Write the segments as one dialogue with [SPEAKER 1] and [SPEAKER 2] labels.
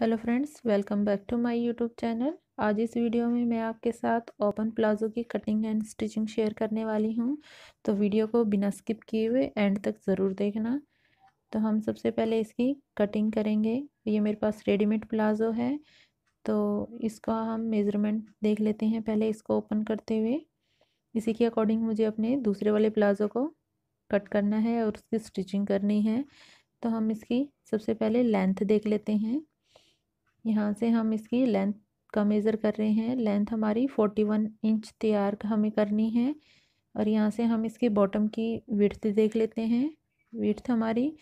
[SPEAKER 1] hello friends welcome back to my YouTube channel आज इस video में मैं आपके साथ ओपन प्लाजो की कटिंग एंड स्टिचिंग शेयर करने वाली हूं तो वीडियो को बिना स्किप किए हुए एंड तक ज़रूर देखना तो हम सबसे पहले इसकी कटिंग करेंगे ये मेरे पास रेडीमेड प्लाजो है तो इसका हम मेज़रमेंट देख लेते हैं पहले इसको ओपन करते हुए इसी के अकॉर्डिंग मुझे अपने दूसरे वाले प्लाजो को कट करना है और उसकी स्टिचिंग करनी है तो हम इसकी सबसे पहले लेंथ देख लेते हैं यहाँ से हम इसकी लेंथ का मेज़र कर रहे हैं लेंथ हमारी फोर्टी वन इंच तैयार हमें करनी है और यहाँ से हम इसके बॉटम की विड्थ देख लेते हैं विड्थ हमारी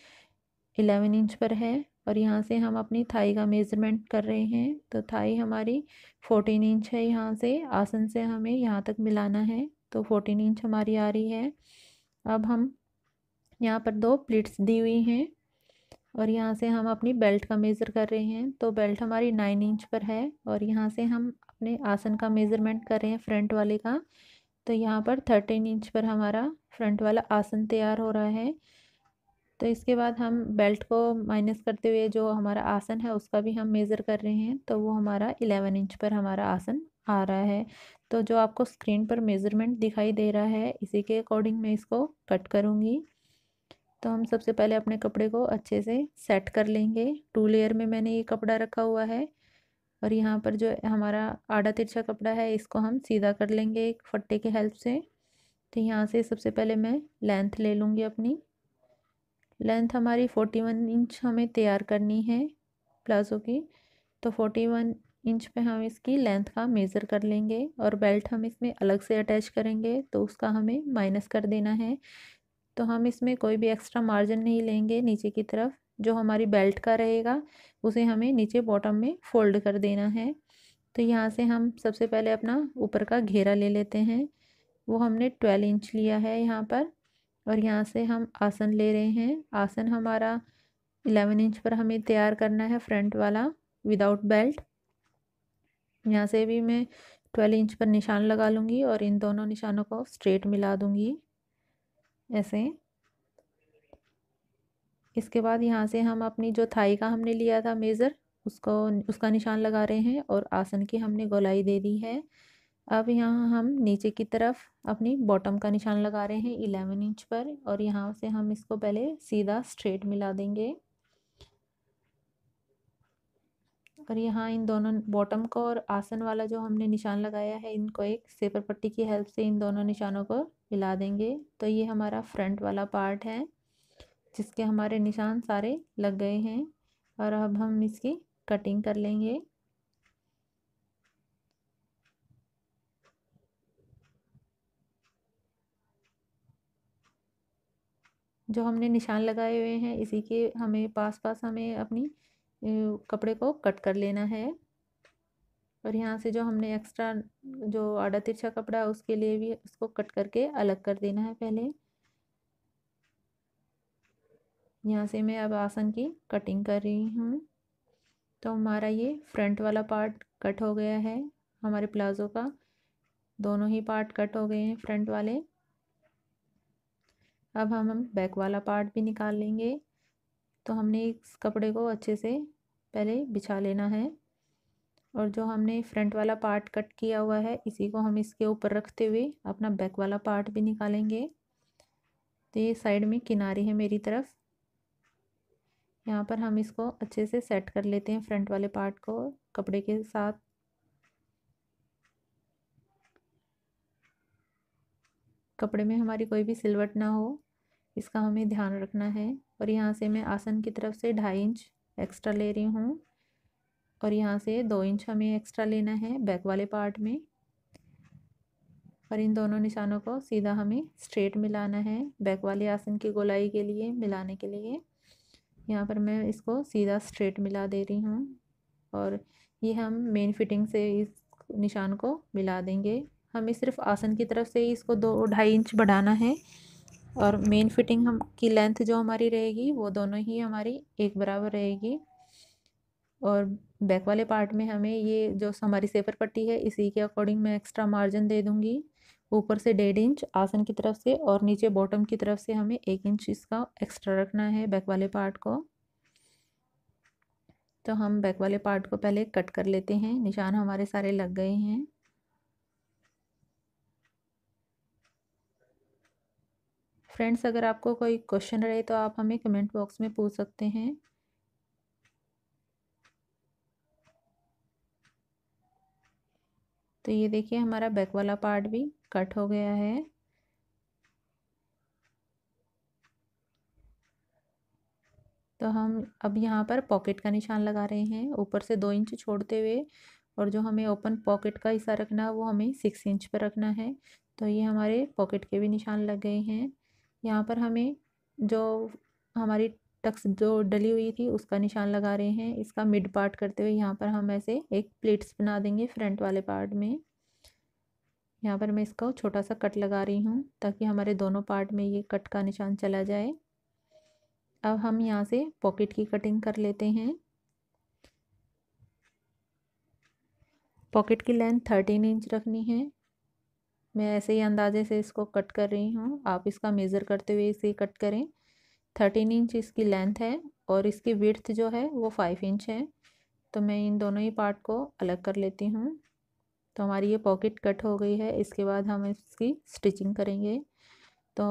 [SPEAKER 1] एलेवन इंच पर है और यहाँ से हम अपनी थाई का मेज़रमेंट कर रहे हैं तो थाई हमारी फोर्टीन इंच है यहाँ से आसन से हमें यहाँ तक मिलाना है तो फोर्टीन इंच हमारी आ रही है अब हम यहाँ पर दो प्लेट्स दी हुई हैं और यहाँ से हम अपनी बेल्ट का मेज़र कर रहे हैं तो बेल्ट हमारी नाइन इंच पर है और यहाँ से हम अपने आसन का मेज़रमेंट कर रहे हैं फ्रंट वाले का तो यहाँ पर थर्टीन इंच पर हमारा फ्रंट वाला आसन तैयार हो रहा है तो इसके बाद हम बेल्ट को माइनस करते हुए जो हमारा आसन है उसका भी हम मेज़र कर रहे हैं तो वो हमारा इलेवन इंच पर हमारा आसन आ रहा है तो जो आपको स्क्रीन पर मेज़रमेंट दिखाई दे रहा है इसी के अकॉर्डिंग मैं इसको कट करूँगी तो हम सबसे पहले अपने कपड़े को अच्छे से सेट कर लेंगे टू लेयर में मैंने ये कपड़ा रखा हुआ है और यहाँ पर जो हमारा आधा तिरछा कपड़ा है इसको हम सीधा कर लेंगे एक फट्टे के हेल्प से तो यहाँ से सबसे पहले मैं लेंथ ले लूँगी अपनी लेंथ हमारी फोर्टी वन इंच हमें तैयार करनी है प्लाजो की तो फोर्टी वन इंच पे हम इसकी लेंथ का मेज़र कर लेंगे और बेल्ट हम इसमें अलग से अटैच करेंगे तो उसका हमें माइनस कर देना है तो हम इसमें कोई भी एक्स्ट्रा मार्जिन नहीं लेंगे नीचे की तरफ जो हमारी बेल्ट का रहेगा उसे हमें नीचे बॉटम में फोल्ड कर देना है तो यहाँ से हम सबसे पहले अपना ऊपर का घेरा ले लेते हैं वो हमने ट्वेल्व इंच लिया है यहाँ पर और यहाँ से हम आसन ले रहे हैं आसन हमारा एलेवन इंच पर हमें तैयार करना है फ्रंट वाला विदाउट बेल्ट यहाँ से भी मैं ट्वेल्व इंच पर निशान लगा लूँगी और इन दोनों निशानों को स्ट्रेट मिला दूँगी ऐसे इसके बाद यहाँ से हम अपनी जो थाई का हमने लिया था मेज़र उसको उसका निशान लगा रहे हैं और आसन की हमने गोलाई दे दी है अब यहाँ हम नीचे की तरफ अपनी बॉटम का निशान लगा रहे हैं इलेवन इंच पर और यहाँ से हम इसको पहले सीधा स्ट्रेट मिला देंगे और यहाँ इन दोनों बॉटम को और आसन वाला जो हमने निशान लगाया है इनको एक सेपर पट्टी की हेल्प से इन दोनों निशानों को मिला देंगे तो ये हमारा फ्रंट वाला पार्ट है जिसके हमारे निशान सारे लग गए हैं और अब हम इसकी कटिंग कर लेंगे जो हमने निशान लगाए हुए हैं इसी के हमें पास पास हमें अपनी कपड़े को कट कर लेना है और यहाँ से जो हमने एक्स्ट्रा जो आड़ा तिरछा कपड़ा उसके लिए भी उसको कट करके अलग कर देना है पहले यहाँ से मैं अब आसन की कटिंग कर रही हूँ तो हमारा ये फ्रंट वाला पार्ट कट हो गया है हमारे प्लाज़ो का दोनों ही पार्ट कट हो गए हैं फ्रंट वाले अब हम बैक वाला पार्ट भी निकाल लेंगे तो हमने इस कपड़े को अच्छे से पहले बिछा लेना है और जो हमने फ्रंट वाला पार्ट कट किया हुआ है इसी को हम इसके ऊपर रखते हुए अपना बैक वाला पार्ट भी निकालेंगे तो ये साइड में किनारी है मेरी तरफ यहाँ पर हम इसको अच्छे से सेट कर लेते हैं फ्रंट वाले पार्ट को कपड़े के साथ कपड़े में हमारी कोई भी सिलवट ना हो इसका हमें ध्यान रखना है और यहाँ से मैं आसन की तरफ से ढाई इंच एक्स्ट्रा ले रही हूँ और यहाँ से दो इंच हमें एक्स्ट्रा लेना है बैक वाले पार्ट में और इन दोनों निशानों को सीधा हमें स्ट्रेट मिलाना है बैक वाले आसन की गोलाई के लिए मिलाने के लिए यहाँ पर मैं इसको सीधा स्ट्रेट मिला दे रही हूँ और ये हम मेन फिटिंग से इस निशान को मिला देंगे हमें सिर्फ आसन की तरफ से ही इसको दो ढाई इंच बढ़ाना है और मेन फिटिंग हम की लेंथ जो हमारी रहेगी वो दोनों ही हमारी एक बराबर रहेगी और बैक वाले पार्ट में हमें ये जो हमारी सेफर पट्टी है इसी के अकॉर्डिंग मैं एक्स्ट्रा मार्जिन दे दूँगी ऊपर से डेढ़ इंच आसन की तरफ से और नीचे बॉटम की तरफ से हमें एक इंच इसका एक्स्ट्रा रखना है बैक वाले पार्ट को तो हम बैक वाले पार्ट को पहले कट कर लेते हैं निशान हमारे सारे लग गए हैं फ्रेंड्स अगर आपको कोई क्वेश्चन रहे तो आप हमें कमेंट बॉक्स में पूछ सकते हैं तो ये देखिए हमारा बैक वाला पार्ट भी कट हो गया है तो हम अब यहाँ पर पॉकेट का निशान लगा रहे हैं ऊपर से दो इंच छोड़ते हुए और जो हमें ओपन पॉकेट का हिस्सा रखना है वो हमें सिक्स इंच पर रखना है तो ये हमारे पॉकेट के भी निशान लग गए हैं यहाँ पर हमें जो हमारी टक्स जो डली हुई थी उसका निशान लगा रहे हैं इसका मिड पार्ट करते हुए यहाँ पर हम ऐसे एक प्लेट्स बना देंगे फ्रंट वाले पार्ट में यहाँ पर मैं इसका छोटा सा कट लगा रही हूँ ताकि हमारे दोनों पार्ट में ये कट का निशान चला जाए अब हम यहाँ से पॉकेट की कटिंग कर लेते हैं पॉकेट की लेंथ थर्टीन इंच रखनी है मैं ऐसे ही अंदाजे से इसको कट कर रही हूँ आप इसका मेज़र करते हुए इसे कट करें थर्टीन इंच इसकी लेंथ है और इसकी विर्थ जो है वो फाइव इंच है तो मैं इन दोनों ही पार्ट को अलग कर लेती हूँ तो हमारी ये पॉकेट कट हो गई है इसके बाद हम इसकी स्टिचिंग करेंगे तो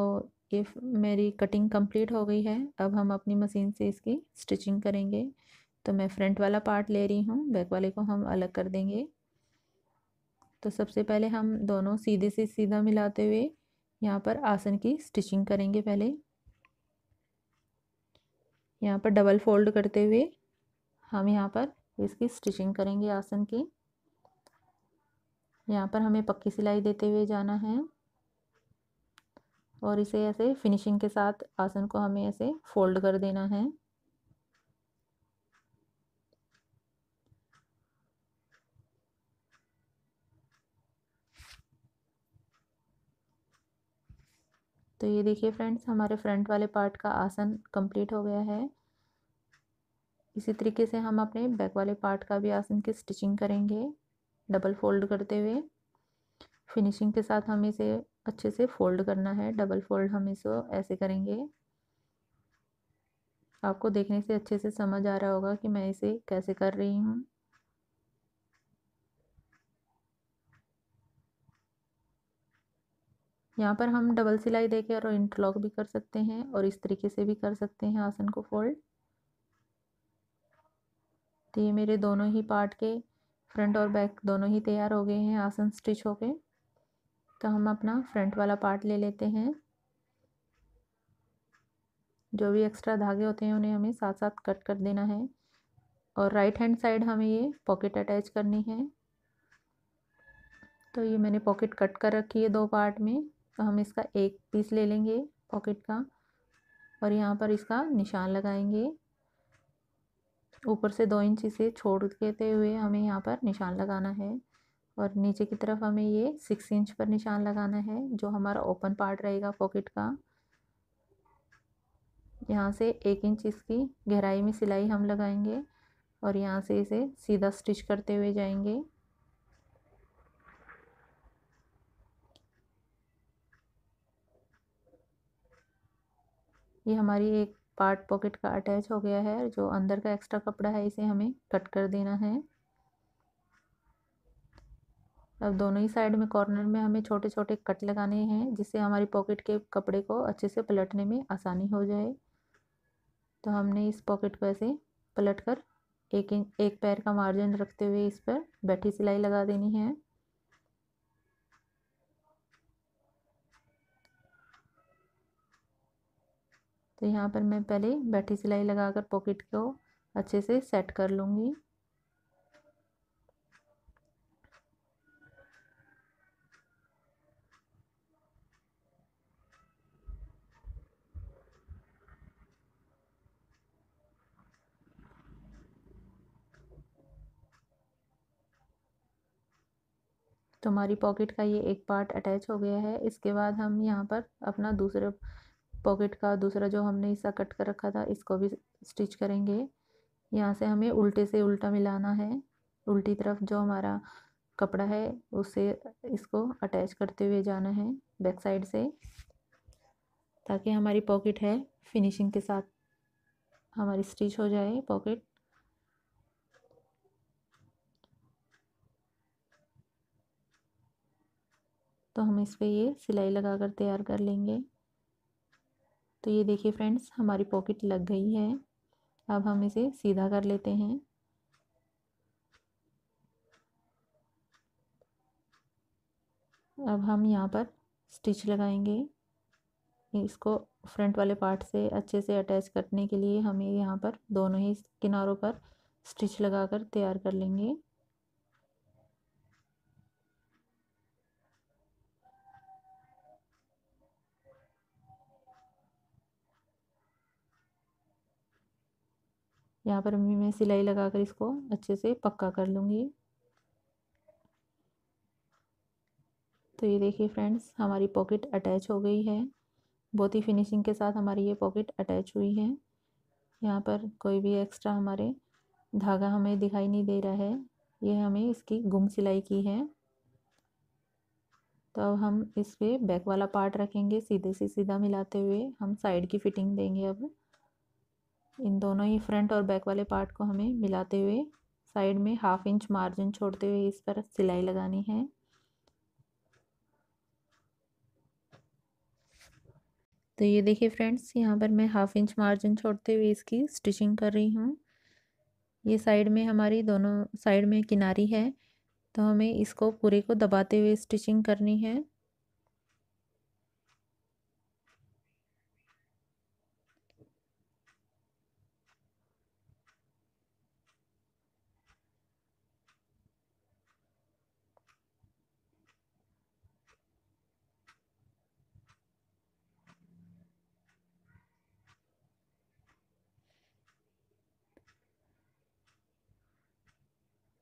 [SPEAKER 1] ये मेरी कटिंग कंप्लीट हो गई है अब हम अपनी मशीन से इसकी स्टिचिंग करेंगे तो मैं फ्रंट वाला पार्ट ले रही हूँ बैक वाले को हम अलग कर देंगे तो सबसे पहले हम दोनों सीधे से सीधा मिलाते हुए यहाँ पर आसन की स्टिचिंग करेंगे पहले यहाँ पर डबल फोल्ड करते हुए हम यहाँ पर इसकी स्टिचिंग करेंगे आसन की यहाँ पर हमें पक्की सिलाई देते हुए जाना है और इसे ऐसे फिनिशिंग के साथ आसन को हमें ऐसे फोल्ड कर देना है तो ये देखिए फ्रेंड्स हमारे फ्रंट वाले पार्ट का आसन कंप्लीट हो गया है इसी तरीके से हम अपने बैक वाले पार्ट का भी आसन की स्टिचिंग करेंगे डबल फोल्ड करते हुए फिनिशिंग के साथ हमें इसे अच्छे से फोल्ड करना है डबल फोल्ड हम इसको ऐसे करेंगे आपको देखने से अच्छे से समझ आ रहा होगा कि मैं इसे कैसे कर रही हूँ यहाँ पर हम डबल सिलाई देकर और इंटरलॉक भी कर सकते हैं और इस तरीके से भी कर सकते हैं आसन को फोल्ड तो ये मेरे दोनों ही पार्ट के फ्रंट और बैक दोनों ही तैयार हो गए हैं आसन स्टिच हो गए तो हम अपना फ्रंट वाला पार्ट ले लेते हैं जो भी एक्स्ट्रा धागे होते हैं उन्हें हमें साथ साथ कट कर देना है और राइट हैंड साइड हमें ये पॉकेट अटैच करनी है तो ये मैंने पॉकेट कट कर रखी है दो पार्ट में तो हम इसका एक पीस ले लेंगे पॉकेट का और यहाँ पर इसका निशान लगाएंगे ऊपर से दो इंच इसे छोड़ देते हुए हमें यहाँ पर निशान लगाना है और नीचे की तरफ हमें ये सिक्स इंच पर निशान लगाना है जो हमारा ओपन पार्ट रहेगा पॉकेट का यहाँ से एक इंच इसकी गहराई में सिलाई हम लगाएंगे और यहाँ से इसे सीधा स्टिच करते हुए जाएंगे ये हमारी एक पार्ट पॉकेट का अटैच हो गया है जो अंदर का एक्स्ट्रा कपड़ा है इसे हमें कट कर देना है अब दोनों ही साइड में कॉर्नर में हमें छोटे छोटे कट लगाने हैं जिससे हमारी पॉकेट के कपड़े को अच्छे से पलटने में आसानी हो जाए तो हमने इस पॉकेट को ऐसे पलट कर एक एक पैर का मार्जिन रखते हुए इस पर बैठी सिलाई लगा देनी है तो यहाँ पर मैं पहले बैठी सिलाई लगाकर पॉकेट को अच्छे से सेट कर लूँगी तो हमारी पॉकेट का ये एक पार्ट अटैच हो गया है इसके बाद हम यहाँ पर अपना दूसरे पॉकेट का दूसरा जो हमने हिस्सा कट कर रखा था इसको भी स्टिच करेंगे यहाँ से हमें उल्टे से उल्टा मिलाना है उल्टी तरफ जो हमारा कपड़ा है उसे इसको अटैच करते हुए जाना है बैक साइड से ताकि हमारी पॉकेट है फिनिशिंग के साथ हमारी स्टिच हो जाए पॉकेट तो हम इस पर ये सिलाई लगा कर तैयार कर लेंगे तो ये देखिए फ्रेंड्स हमारी पॉकेट लग गई है अब हम इसे सीधा कर लेते हैं अब हम यहाँ पर स्टिच लगाएंगे इसको फ्रंट वाले पार्ट से अच्छे से अटैच करने के लिए हमें यहाँ पर दोनों ही किनारों पर स्टिच लगाकर तैयार कर लेंगे यहाँ पर भी मैं सिलाई लगा कर इसको अच्छे से पक्का कर लूँगी तो ये देखिए फ्रेंड्स हमारी पॉकेट अटैच हो गई है बहुत ही फिनिशिंग के साथ हमारी ये पॉकेट अटैच हुई है यहाँ पर कोई भी एक्स्ट्रा हमारे धागा हमें दिखाई नहीं दे रहा है ये हमें इसकी गुम सिलाई की है तो अब हम इस पर बैक वाला पार्ट रखेंगे सीधे से सीधा मिलाते हुए हम साइड की फिटिंग देंगे अब इन दोनों ही फ्रंट और बैक वाले पार्ट को हमें मिलाते हुए साइड में हाफ इंच मार्जिन छोड़ते हुए इस पर सिलाई लगानी है तो ये देखिए फ्रेंड्स यहाँ पर मैं हाफ इंच मार्जिन छोड़ते हुए इसकी स्टिचिंग कर रही हूँ ये साइड में हमारी दोनों साइड में किनारी है तो हमें इसको पूरे को दबाते हुए स्टिचिंग करनी है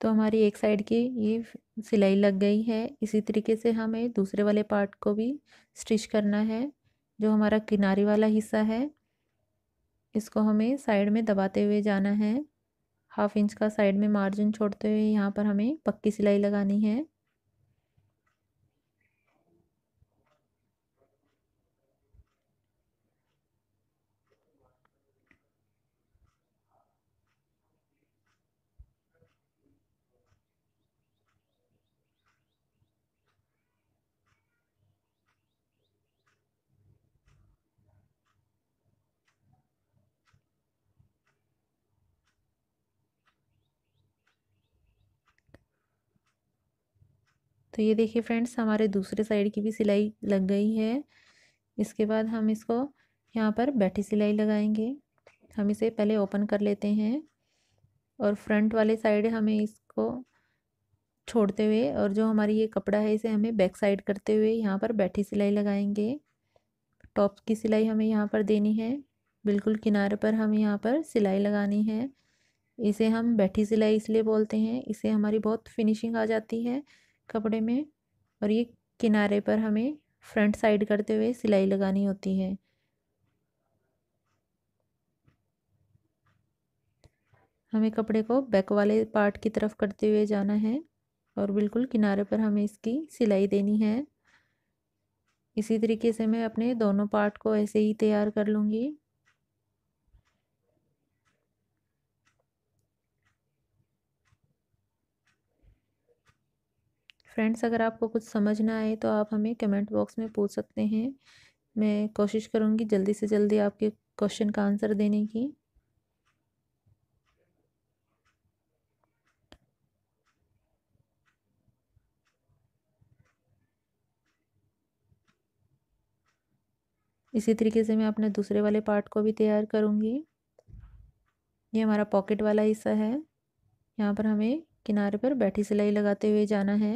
[SPEAKER 1] तो हमारी एक साइड की ये सिलाई लग गई है इसी तरीके से हमें दूसरे वाले पार्ट को भी स्टिच करना है जो हमारा किनारे वाला हिस्सा है इसको हमें साइड में दबाते हुए जाना है हाफ इंच का साइड में मार्जिन छोड़ते हुए यहाँ पर हमें पक्की सिलाई लगानी है तो ये देखिए फ्रेंड्स हमारे दूसरे साइड की भी सिलाई लग गई है इसके बाद हम इसको यहाँ पर बैठी सिलाई लगाएंगे हम इसे पहले ओपन कर लेते हैं और फ्रंट वाले साइड हमें इसको छोड़ते हुए और जो हमारी ये कपड़ा है इसे हमें बैक साइड करते हुए यहाँ पर बैठी सिलाई लगाएंगे टॉप की सिलाई हमें यहाँ पर देनी है बिल्कुल किनारे पर हमें यहाँ पर सिलाई लगानी है इसे हम बैठी सिलाई इसलिए बोलते हैं इसे हमारी बहुत फिनिशिंग आ जाती है कपड़े में और ये किनारे पर हमें फ्रंट साइड करते हुए सिलाई लगानी होती है हमें कपड़े को बैक वाले पार्ट की तरफ करते हुए जाना है और बिल्कुल किनारे पर हमें इसकी सिलाई देनी है इसी तरीके से मैं अपने दोनों पार्ट को ऐसे ही तैयार कर लूँगी फ्रेंड्स अगर आपको कुछ समझ ना आए तो आप हमें कमेंट बॉक्स में पूछ सकते हैं मैं कोशिश करूँगी जल्दी से जल्दी आपके क्वेश्चन का आंसर देने की इसी तरीके से मैं अपने दूसरे वाले पार्ट को भी तैयार करूँगी ये हमारा पॉकेट वाला हिस्सा है यहाँ पर हमें किनारे पर बैठी सिलाई लगाते हुए जाना है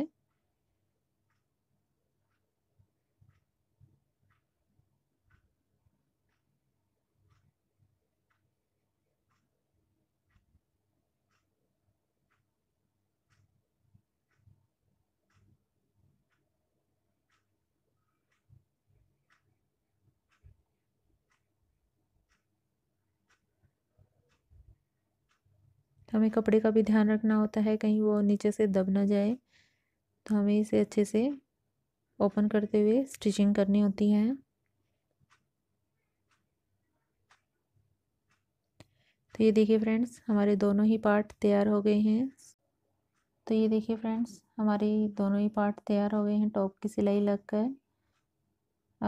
[SPEAKER 1] हमें कपड़े का भी ध्यान रखना होता है कहीं वो नीचे से दब ना जाए तो हमें इसे अच्छे से ओपन करते हुए स्टिचिंग करनी होती है तो ये देखिए फ्रेंड्स हमारे दोनों ही पार्ट तैयार हो गए हैं तो ये देखिए फ्रेंड्स हमारे दोनों ही पार्ट तैयार हो गए हैं टॉप की सिलाई लग कर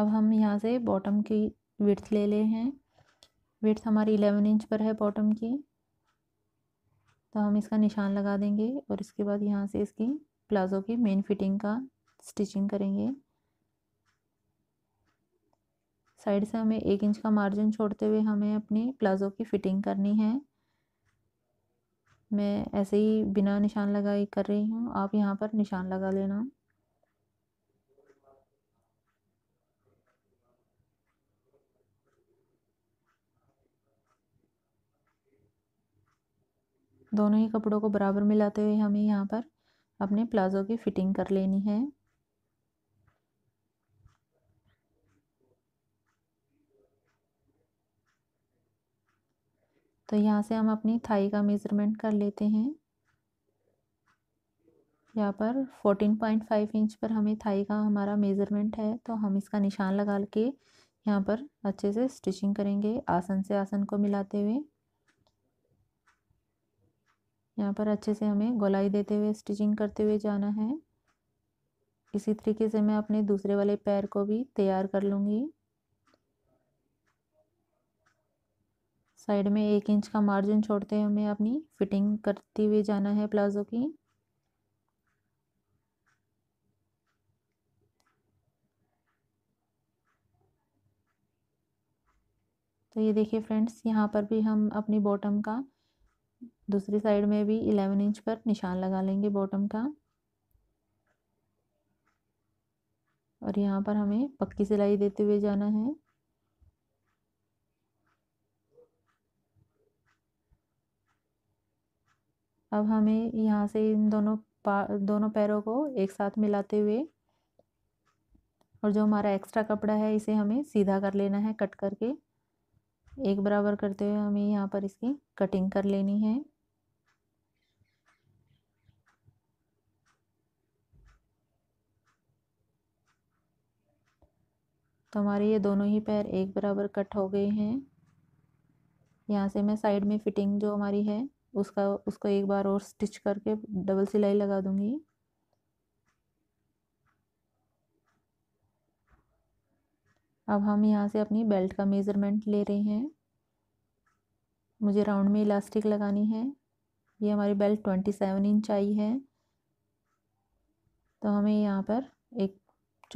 [SPEAKER 1] अब हम यहाँ से बॉटम की विड्थ ले ले हैं विड्थ हमारी इलेवन इंच पर है बॉटम की तो हम इसका निशान लगा देंगे और इसके बाद यहाँ से इसकी प्लाज़ो की मेन फिटिंग का स्टिचिंग करेंगे साइड से हमें एक इंच का मार्जिन छोड़ते हुए हमें अपनी प्लाज़ो की फ़िटिंग करनी है मैं ऐसे ही बिना निशान लगाई कर रही हूँ आप यहाँ पर निशान लगा लेना दोनों ही कपड़ों को बराबर मिलाते हुए हमें यहाँ पर अपने प्लाज़ो की फिटिंग कर लेनी है तो यहाँ से हम अपनी थाई का मेज़रमेंट कर लेते हैं यहाँ पर फोर्टीन पॉइंट फाइव इंच पर हमें थाई का हमारा मेज़रमेंट है तो हम इसका निशान लगा के यहाँ पर अच्छे से स्टिचिंग करेंगे आसन से आसन को मिलाते हुए यहाँ पर अच्छे से हमें गोलाई देते हुए स्टिचिंग करते हुए जाना है इसी तरीके से मैं अपने दूसरे वाले पैर को भी तैयार कर लूँगी साइड में एक इंच का मार्जिन छोड़ते हुए हमें अपनी फिटिंग करते हुए जाना है प्लाजो की तो ये देखिए फ्रेंड्स यहाँ पर भी हम अपनी बॉटम का दूसरी साइड में भी इलेवन इंच पर निशान लगा लेंगे बॉटम का और यहाँ पर हमें पक्की सिलाई देते हुए जाना है अब हमें यहाँ से इन दोनों पा दोनों पैरों को एक साथ मिलाते हुए और जो हमारा एक्स्ट्रा कपड़ा है इसे हमें सीधा कर लेना है कट करके एक बराबर करते हुए हमें यहाँ पर इसकी कटिंग कर लेनी है तो हमारे ये दोनों ही पैर एक बराबर कट हो गए हैं यहाँ से मैं साइड में फिटिंग जो हमारी है उसका उसको एक बार और स्टिच करके डबल सिलाई लगा दूँगी अब हम यहाँ से अपनी बेल्ट का मेज़रमेंट ले रहे हैं मुझे राउंड में इलास्टिक लगानी है ये हमारी बेल्ट ट्वेंटी सेवन इंच आई है तो हमें यहाँ पर एक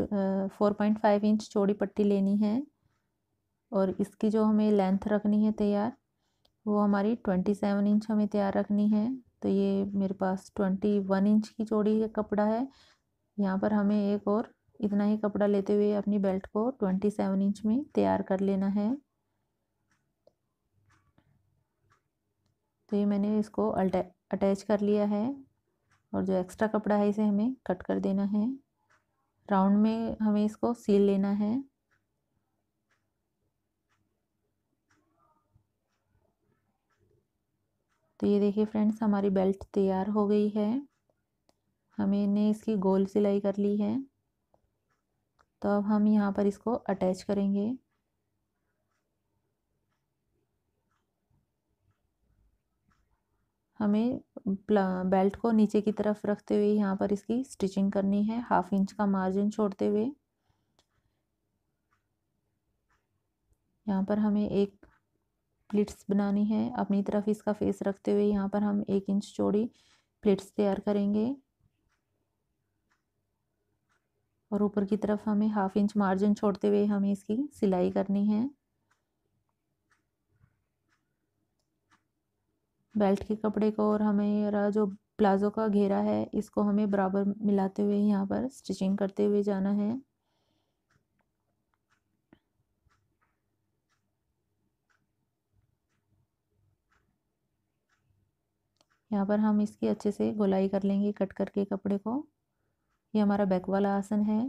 [SPEAKER 1] फोर पॉइंट फाइव इंच चौड़ी पट्टी लेनी है और इसकी जो हमें लेंथ रखनी है तैयार वो हमारी ट्वेंटी सेवन इंच हमें तैयार रखनी है तो ये मेरे पास ट्वेंटी वन इंच की चौड़ी कपड़ा है यहाँ पर हमें एक और इतना ही कपड़ा लेते हुए अपनी बेल्ट को ट्वेंटी सेवन इंच में तैयार कर लेना है तो ये मैंने इसको अटैच कर लिया है और जो एक्स्ट्रा कपड़ा है इसे हमें कट कर देना है राउंड में हमें इसको सील लेना है तो ये देखिए फ्रेंड्स हमारी बेल्ट तैयार हो गई है हमने इसकी गोल सिलाई कर ली है तो अब हम यहाँ पर इसको अटैच करेंगे हमें बेल्ट को नीचे की तरफ रखते हुए यहाँ पर इसकी स्टिचिंग करनी है हाफ इंच का मार्जिन छोड़ते हुए यहाँ पर हमें एक प्लिट्स बनानी है अपनी तरफ इसका फेस रखते हुए यहाँ पर हम एक इंच चौड़ी प्लेट्स तैयार करेंगे और ऊपर की तरफ हमें हाफ इंच मार्जिन छोड़ते हुए हमें इसकी सिलाई करनी है बेल्ट के कपड़े को और हमें जो प्लाज़ो का घेरा है इसको हमें बराबर मिलाते हुए यहाँ पर स्टिचिंग करते हुए जाना है यहाँ पर हम इसकी अच्छे से गोलाई कर लेंगे कट करके कपड़े को ये हमारा बैक वाला आसन है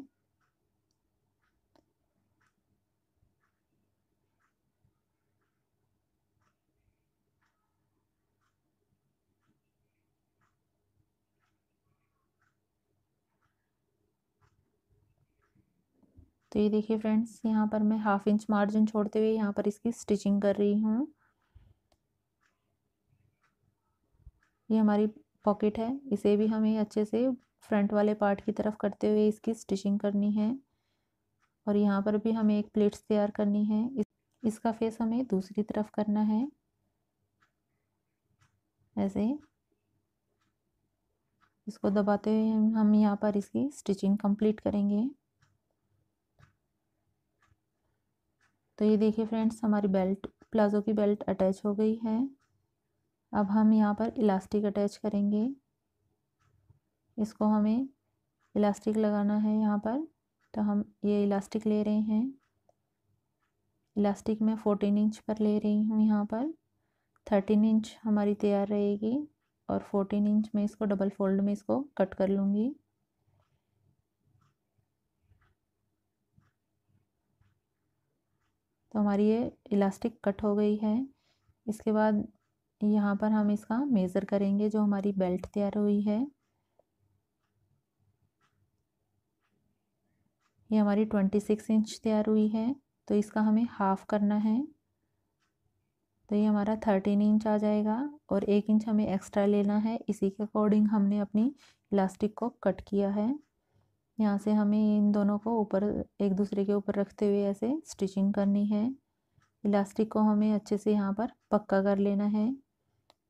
[SPEAKER 1] तो ये देखिए फ्रेंड्स यहाँ पर मैं हाफ इंच मार्जिन छोड़ते हुए यहाँ पर इसकी स्टिचिंग कर रही हूँ ये हमारी पॉकेट है इसे भी हमें अच्छे से फ्रंट वाले पार्ट की तरफ करते हुए इसकी स्टिचिंग करनी है और यहाँ पर भी हमें एक प्लेट्स तैयार करनी है इस इसका फेस हमें दूसरी तरफ करना है ऐसे इसको दबाते हुए हम यहाँ पर इसकी स्टिचिंग कंप्लीट करेंगे तो ये देखिए फ्रेंड्स हमारी बेल्ट प्लाज़ो की बेल्ट अटैच हो गई है अब हम यहाँ पर इलास्टिक अटैच करेंगे इसको हमें इलास्टिक लगाना है यहाँ पर तो हम ये इलास्टिक ले रहे हैं इलास्टिक मैं फ़ोर्टीन इंच पर ले रही हूँ यहाँ पर थर्टीन इंच हमारी तैयार रहेगी और फोर्टीन इंच में इसको डबल फोल्ड में इसको कट कर लूँगी तो हमारी ये इलास्टिक कट हो गई है इसके बाद यहाँ पर हम इसका मेज़र करेंगे जो हमारी बेल्ट तैयार हुई है ये हमारी ट्वेंटी सिक्स इंच तैयार हुई है तो इसका हमें हाफ़ करना है तो ये हमारा थर्टीन इंच आ जाएगा और एक इंच हमें एक्स्ट्रा लेना है इसी के अकॉर्डिंग हमने अपनी इलास्टिक को कट किया है यहाँ से हमें इन दोनों को ऊपर एक दूसरे के ऊपर रखते हुए ऐसे स्टिचिंग करनी है इलास्टिक को हमें अच्छे से यहाँ पर पक्का कर लेना है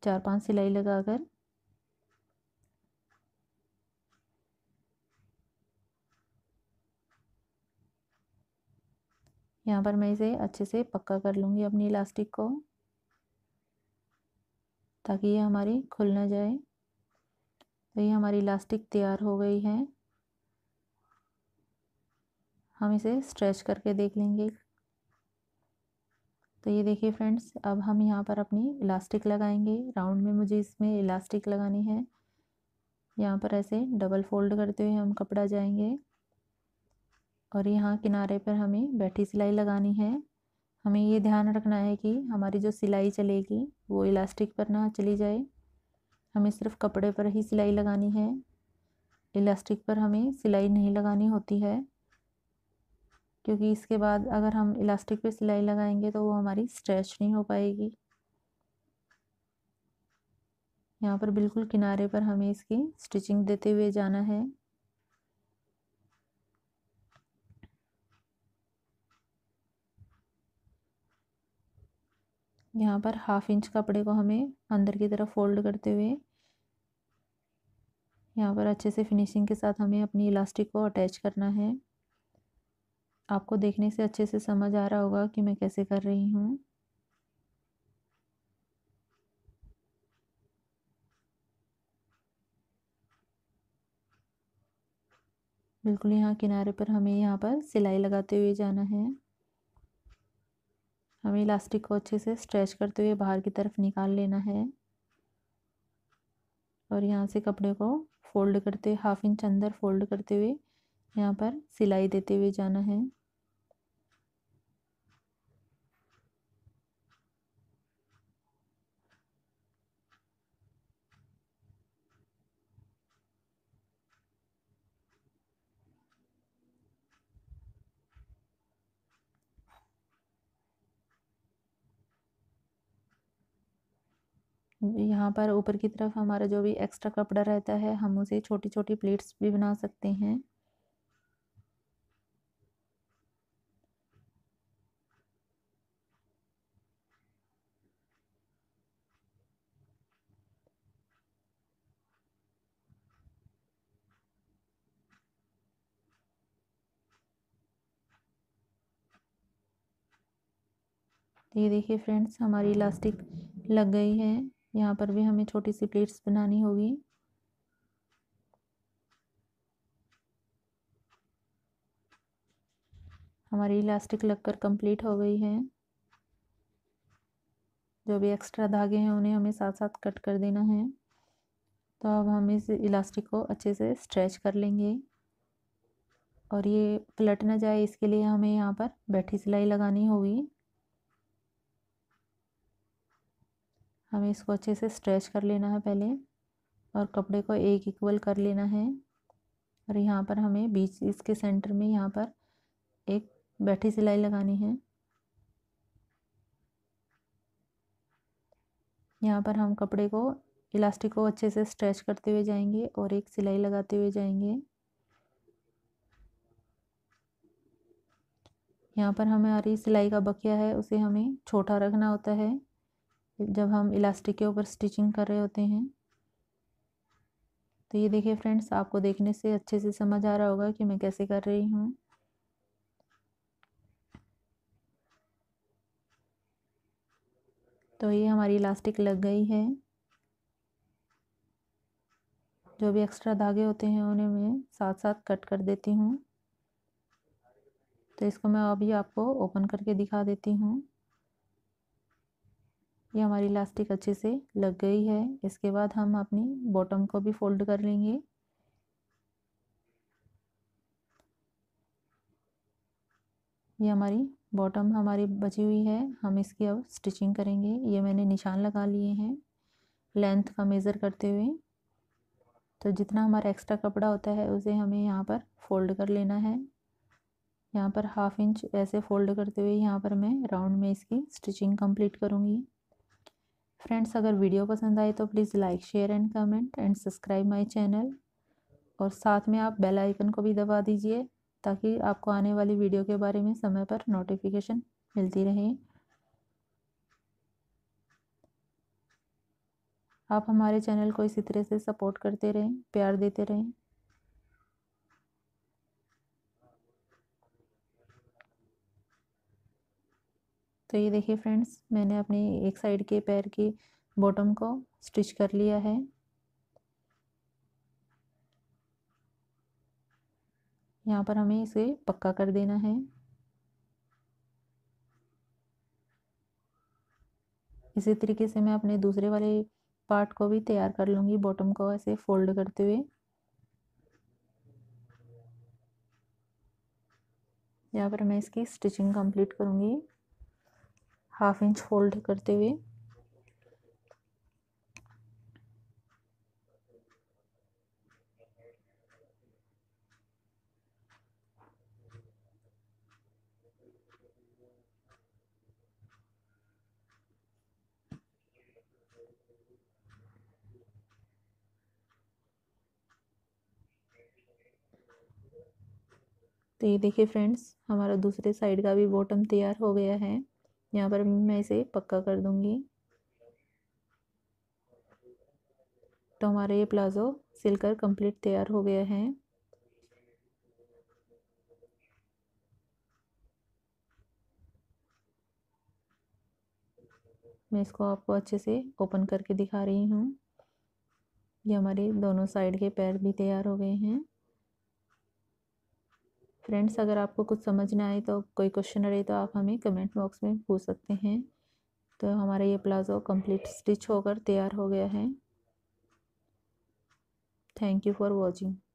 [SPEAKER 1] चार पांच सिलाई लगाकर यहाँ पर मैं इसे अच्छे से पक्का कर लूँगी अपनी इलास्टिक को ताकि ये हमारी खुल ना जाए तो ये हमारी इलास्टिक तैयार हो गई है हम इसे स्ट्रेच करके देख लेंगे तो ये देखिए फ्रेंड्स अब हम यहाँ पर अपनी इलास्टिक लगाएंगे राउंड में मुझे इसमें इलास्टिक लगानी है यहाँ पर ऐसे डबल फोल्ड करते हुए हम कपड़ा जाएंगे और यहाँ किनारे पर हमें बैठी सिलाई लगानी है हमें ये ध्यान रखना है कि हमारी जो सिलाई चलेगी वो इलास्टिक पर ना चली जाए हमें सिर्फ कपड़े पर ही सिलाई लगानी है इलास्टिक पर हमें सिलाई नहीं लगानी होती है क्योंकि इसके बाद अगर हम इलास्टिक पे सिलाई लगाएंगे तो वो हमारी स्ट्रेच नहीं हो पाएगी यहाँ पर बिल्कुल किनारे पर हमें इसकी स्टिचिंग देते हुए जाना है यहाँ पर हाफ इंच कपड़े को हमें अंदर की तरफ फोल्ड करते हुए यहाँ पर अच्छे से फिनिशिंग के साथ हमें अपनी इलास्टिक को अटैच करना है आपको देखने से अच्छे से समझ आ रहा होगा कि मैं कैसे कर रही हूँ बिल्कुल यहाँ किनारे पर हमें यहाँ पर सिलाई लगाते हुए जाना है हमें इलास्टिक को अच्छे से स्ट्रेच करते हुए बाहर की तरफ निकाल लेना है और यहाँ से कपड़े को फोल्ड करते हुए हाफ इंच अंदर फोल्ड करते हुए यहाँ पर सिलाई देते हुए जाना है यहाँ पर ऊपर की तरफ हमारा जो भी एक्स्ट्रा कपड़ा रहता है हम उसे छोटी छोटी प्लेट्स भी बना सकते हैं ये देखिए फ्रेंड्स हमारी इलास्टिक लग गई है यहाँ पर भी हमें छोटी सी प्लेट्स बनानी होगी हमारी इलास्टिक लगकर कंप्लीट हो गई है जो भी एक्स्ट्रा धागे हैं उन्हें हमें साथ साथ कट कर देना है तो अब हम इस इलास्टिक को अच्छे से स्ट्रेच कर लेंगे और ये पलट ना जाए इसके लिए हमें यहाँ पर बैठी सिलाई लगानी होगी हमें इसको अच्छे से स्ट्रेच कर लेना है पहले और कपड़े को एक इक्वल कर लेना है और यहाँ पर हमें बीच इसके सेंटर में यहाँ पर एक बैठी सिलाई लगानी है यहाँ पर हम कपड़े को इलास्टिक को अच्छे से स्ट्रेच करते हुए जाएंगे और एक सिलाई लगाते हुए जाएंगे यहाँ पर हमारी सिलाई का बकिया है उसे हमें छोटा रखना होता है जब हम इलास्टिक के ऊपर स्टिचिंग कर रहे होते हैं तो ये देखिए फ्रेंड्स आपको देखने से अच्छे से समझ आ रहा होगा कि मैं कैसे कर रही हूँ तो ये हमारी इलास्टिक लग गई है जो भी एक्स्ट्रा धागे होते हैं उन्हें मैं साथ साथ कट कर देती हूँ तो इसको मैं अभी आपको ओपन करके दिखा देती हूँ ये हमारी इलास्टिक अच्छे से लग गई है इसके बाद हम अपनी बॉटम को भी फोल्ड कर लेंगे ये हमारी बॉटम हमारी बची हुई है हम इसकी अब स्टिचिंग करेंगे ये मैंने निशान लगा लिए हैं लेंथ का मेज़र करते हुए तो जितना हमारा एक्स्ट्रा कपड़ा होता है उसे हमें यहाँ पर फोल्ड कर लेना है यहाँ पर हाफ इंच ऐसे फोल्ड करते हुए यहाँ पर मैं राउंड में इसकी स्टिचिंग कंप्लीट करूँगी फ्रेंड्स अगर वीडियो पसंद आए तो please like share and comment and subscribe my channel और साथ में आप बेल आइकन को भी दबा दीजिए ताकि आपको आने वाली वीडियो के बारे में समय पर नोटिफिकेशन मिलती रहे आप हमारे चैनल को इसी तरह से सपोर्ट करते रहें प्यार देते रहें तो ये देखिए फ्रेंड्स मैंने अपने एक साइड के पैर की बॉटम को स्टिच कर लिया है यहाँ पर हमें इसे पक्का कर देना है इसी तरीके से मैं अपने दूसरे वाले पार्ट को भी तैयार कर लूँगी बॉटम को ऐसे फोल्ड करते हुए यहाँ पर मैं इसकी स्टिचिंग कंप्लीट करूँगी हाफ इंच फोल्ड करते हुए तो ये देखिए फ्रेंड्स हमारा दूसरे साइड का भी बॉटम तैयार हो गया है यहाँ पर मैं इसे पक्का कर दूँगी तो हमारा ये प्लाज़ो सिलकर कंप्लीट तैयार हो गया है मैं इसको आपको अच्छे से ओपन करके दिखा रही हूँ ये हमारे दोनों साइड के पैर भी तैयार हो गए हैं फ्रेंड्स अगर आपको कुछ समझ ना आए तो कोई क्वेश्चन रहे तो आप हमें कमेंट बॉक्स में पूछ सकते हैं तो हमारा ये प्लाजो कंप्लीट स्टिच होकर तैयार हो गया है थैंक यू फॉर वॉचिंग